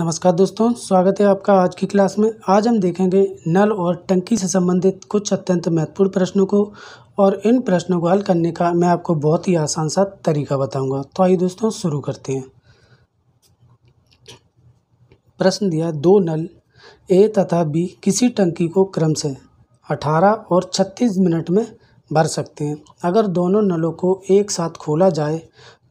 नमस्कार दोस्तों स्वागत है आपका आज की क्लास में आज हम देखेंगे नल और टंकी से संबंधित कुछ अत्यंत महत्वपूर्ण प्रश्नों को और इन प्रश्नों को हल करने का मैं आपको बहुत ही आसान सा तरीका बताऊंगा तो आइए दोस्तों शुरू करते हैं प्रश्न दिया दो नल ए तथा बी किसी टंकी को क्रम से 18 और 36 मिनट में भर सकते हैं अगर दोनों नलों को एक साथ खोला जाए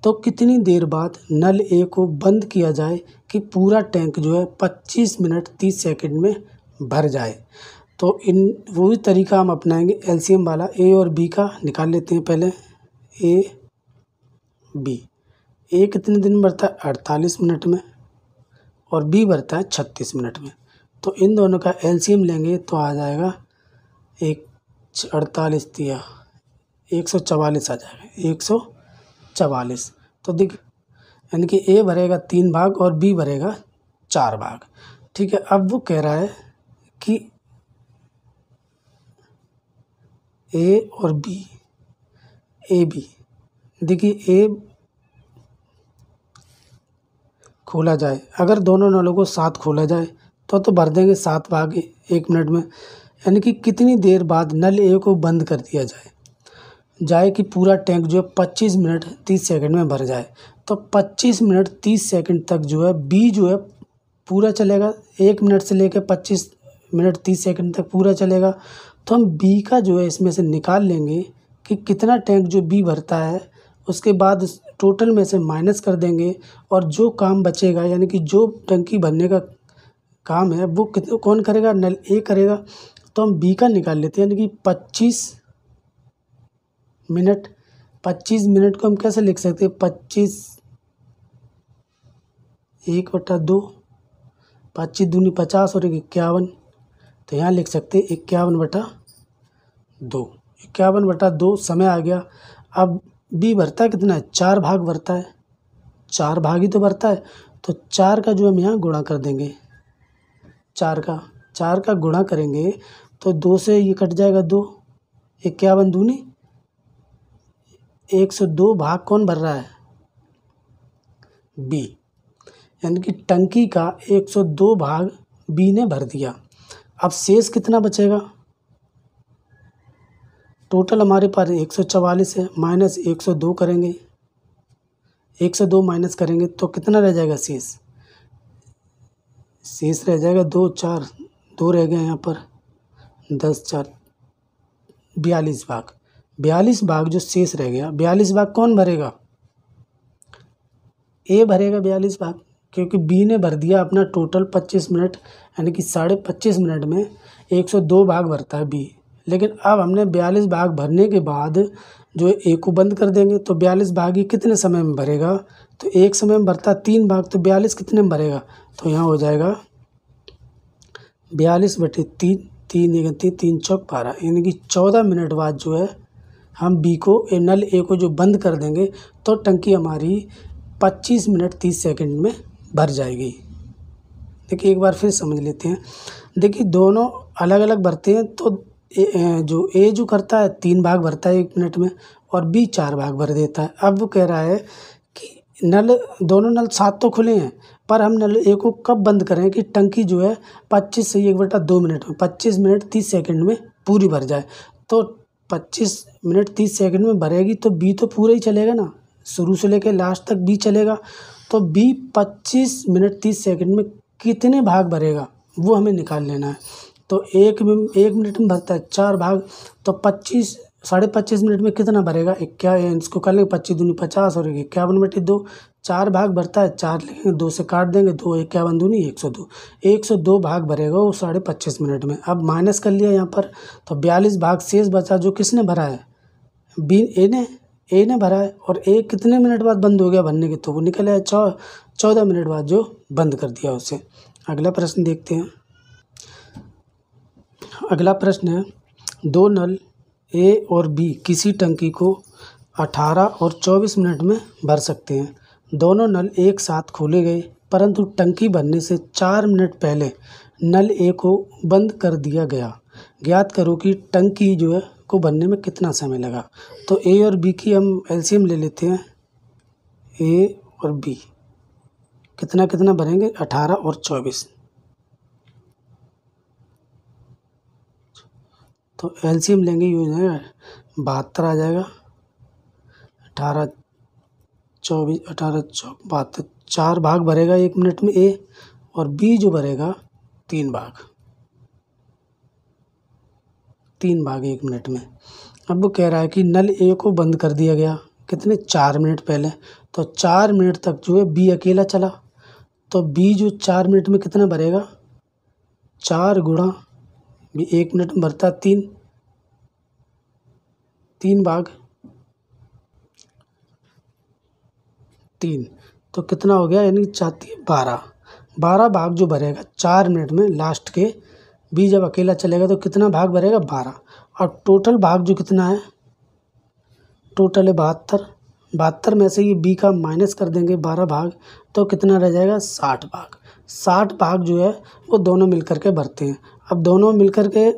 तो कितनी देर बाद नल ए को बंद किया जाए कि पूरा टैंक जो है पच्चीस मिनट तीस सेकंड में भर जाए तो इन वही तरीका हम अपनाएंगे एलसीएम वाला ए और बी का निकाल लेते हैं पहले ए बी ए कितने दिन भरता है अड़तालीस मिनट में और बी भरता है छत्तीस मिनट में तो इन दोनों का एलसीएम लेंगे तो आ जाएगा एक अड़तालीस दिया एक सौ चवालीस आ जाएगा एक सौ चवालीस तो देख यानी कि ए भरेगा तीन भाग और बी भरेगा चार भाग ठीक है अब वो कह रहा है कि ए और बी ए बी देखिए ए खोला जाए अगर दोनों नलों को साथ खोला जाए तो तो भर देंगे सात भाग एक मिनट में यानी कि कितनी देर बाद नल ए को बंद कर दिया जाए जाए कि पूरा टैंक जो है पच्चीस मिनट तीस सेकंड में भर जाए तो पच्चीस मिनट तीस सेकंड तक जो है बी जो है पूरा चलेगा एक मिनट से लेकर पच्चीस मिनट तीस सेकंड तक पूरा चलेगा तो हम बी का जो है इसमें से निकाल लेंगे कि कितना टैंक जो बी भरता है उसके बाद टोटल में से माइनस कर देंगे और जो काम बचेगा यानी कि जो टंकी भरने का काम है वो कौन करेगा नल ए करेगा तो हम बी का निकाल लेते हैं यानी कि पच्चीस मिनट पच्चीस मिनट को हम कैसे लिख सकते हैं पच्चीस एक बटा दो पच्चीस दूनी पचास और इक्यावन तो यहाँ लिख सकते हैं इक्यावन बटा दो इक्यावन बटा दो समय आ गया अब बी भरता कितना है चार भाग भरता है चार भाग ही तो भरता है तो चार का जो हम यहाँ गुणा कर देंगे चार का चार का गुणा करेंगे तो दो से ये कट जाएगा दो इक्यावन दूनी एक सौ दो भाग कौन भर रहा है बी यानी कि टंकी का एक सौ दो भाग बी ने भर दिया अब शेष कितना बचेगा टोटल हमारे पास एक सौ चवालीस है माइनस एक सौ दो करेंगे एक सौ दो माइनस करेंगे तो कितना रह जाएगा शेष शेष रह जाएगा दो चार दो रह गए यहाँ पर दस चार बयालीस भाग बयालीस भाग जो शेष रह गया बयालीस भाग कौन भरेगा ए भरेगा बयालीस भाग क्योंकि बी ने भर दिया अपना टोटल पच्चीस मिनट यानी कि साढ़े पच्चीस मिनट में एक सौ दो भाग भरता है बी लेकिन अब हमने बयालीस भाग भरने के बाद जो ए को बंद कर देंगे तो बयालीस भाग ही कितने समय में भरेगा तो एक समय में भरता तीन भाग तो बयालीस कितने में भरेगा तो यहाँ हो जाएगा बयालीस बटे तीन तीन एक तीन तीन चौक बारह यानी कि चौदह मिनट बाद जो है हम बी को नल ए को जो बंद कर देंगे तो टंकी हमारी 25 मिनट 30 सेकंड में भर जाएगी देखिए एक बार फिर समझ लेते हैं देखिए दोनों अलग अलग भरते हैं तो ए, जो ए जो करता है तीन भाग भरता है एक मिनट में और बी चार भाग भर देता है अब वो कह रहा है कि नल दोनों नल सात तो खुले हैं पर हम नल ए को कब बंद करें कि टंकी जो है पच्चीस से एक बटा दो मिनट में पच्चीस मिनट तीस सेकंड में पूरी भर जाए तो पच्चीस मिनट तीस सेकंड में भरेगी तो बी तो पूरा ही चलेगा ना शुरू से लेकर लास्ट तक बी चलेगा तो बी पच्चीस मिनट तीस सेकंड में कितने भाग भरेगा वो हमें निकाल लेना है तो एक एक मिनट में भरता है चार भाग तो पच्चीस साढ़े पच्चीस मिनट में कितना भरेगा इक्या इसको कर लेंगे पच्चीस दूनी पचास और इक्यावन बटे दो चार भाग भरता है चार लिखेंगे दो से काट देंगे दो इक्यावन दूनी एक सौ दो एक सौ दो भाग भरेगा वो साढ़े पच्चीस मिनट में अब माइनस कर लिया यहाँ पर तो बयालीस भाग शेष बचा जो किसने भरा है बी ए ने ए ने भरा है और ए कितने मिनट बाद बंद हो गया भरने के तो वो निकल आया चौ चौदह मिनट बाद जो बंद कर दिया उसे अगला प्रश्न देखते हैं अगला प्रश्न है दो नल ए और बी किसी टंकी को अठारह और चौबीस मिनट में भर सकते हैं दोनों नल एक साथ खोले गए परंतु टंकी भरने से चार मिनट पहले नल ए को बंद कर दिया गया ज्ञात करो कि टंकी जो है को बनने में कितना समय लगा तो ए और बी की हम एलसीएम ले लेते हैं ए और बी कितना कितना बनेंगे अठारह और चौबीस तो एलसीएम लेंगे यूज है बहत्तर आ जाएगा अठारह चौबीस अठारह चौ बहत्तर चार भाग भरेगा एक मिनट में ए और बी जो भरेगा तीन भाग तीन भाग एक मिनट में अब वो कह रहा है कि नल ए को बंद कर दिया गया कितने चार मिनट पहले तो चार मिनट तक जो है बी अकेला चला तो बी जो चार मिनट में कितना भरेगा चार गुणा भी एक मिनट में भरता तीन तीन भाग तीन तो कितना हो गया यानी चाहती है बारह बारह भाग जो भरेगा चार मिनट में लास्ट के बी जब अकेला चलेगा तो कितना भाग भरेगा बारह और टोटल भाग जो कितना है टोटल है बहत्तर बहत्तर में से ये बी का माइनस कर देंगे बारह भाग तो कितना रह जाएगा साठ भाग साठ भाग जो है वो दोनों मिल के भरते हैं अब दोनों मिलकर के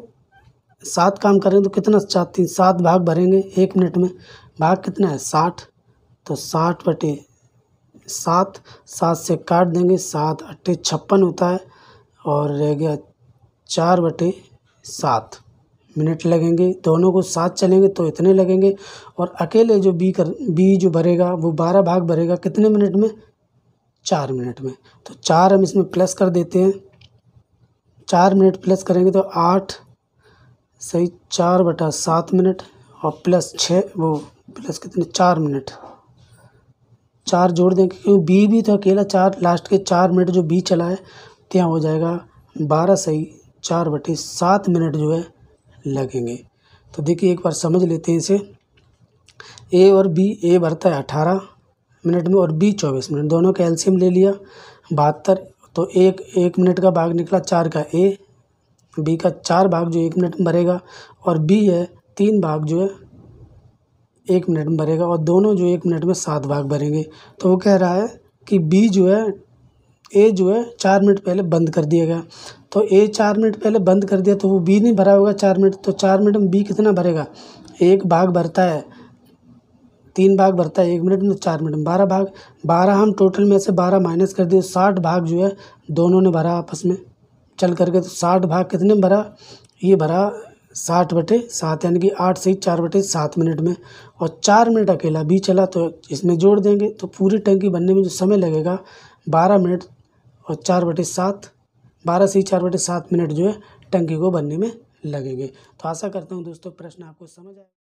सात काम करें तो कितना सात तीन सात भाग भरेंगे एक मिनट में भाग कितना है साठ तो साठ बटे सात सात से काट देंगे सात अट्ठे छप्पन होता है और रह गया चार बटे सात मिनट लगेंगे दोनों को साथ चलेंगे तो इतने लगेंगे और अकेले जो बी कर बी जो भरेगा वो बारह भाग भरेगा कितने मिनट में चार मिनट में तो चार हम इसमें प्लस कर देते हैं चार मिनट प्लस करेंगे तो आठ सही चार बटा सात मिनट और प्लस छः वो प्लस कितने चार मिनट चार जोड़ देंगे क्योंकि बी भी तो अकेला चार लास्ट के चार मिनट जो बी चला है त्या हो जाएगा बारह सही चार बटे सात मिनट जो है लगेंगे तो देखिए एक बार समझ लेते हैं इसे ए और बी ए भरता है अठारह मिनट में और बी चौबीस मिनट दोनों का एल्शियम ले लिया बहत्तर तो एक एक मिनट का भाग निकला चार का ए बी का चार भाग जो एक मिनट में भरेगा और बी है तीन भाग जो है एक मिनट में भरेगा और दोनों जो एक मिनट में सात भाग भरेंगे तो वो कह रहा है कि बी जो है ए जो है चार मिनट पहले बंद कर दिया गया तो ए चार मिनट पहले बंद कर दिया तो वो बी नहीं भरा होगा चार मिनट तो चार मिनट में बी कितना भरेगा एक भाग भरता है तीन भाग भरता है एक मिनट में चार मिनट में बारह भाग बारह हम टोटल में से बारह माइनस कर दिए साठ भाग जो है दोनों ने भरा आपस में चल करके तो साठ भाग कितने में भरा ये भरा साठ बटे सात यानी कि आठ से ही चार बटे सात मिनट में और चार मिनट अकेला भी चला तो इसमें जोड़ देंगे तो पूरी टंकी बनने में जो समय लगेगा बारह मिनट और चार बटे सात बारह से ही चार बटे सात मिनट जो है टंकी को बनने में लगेंगे तो आशा करता हूँ दोस्तों प्रश्न आपको समझ आए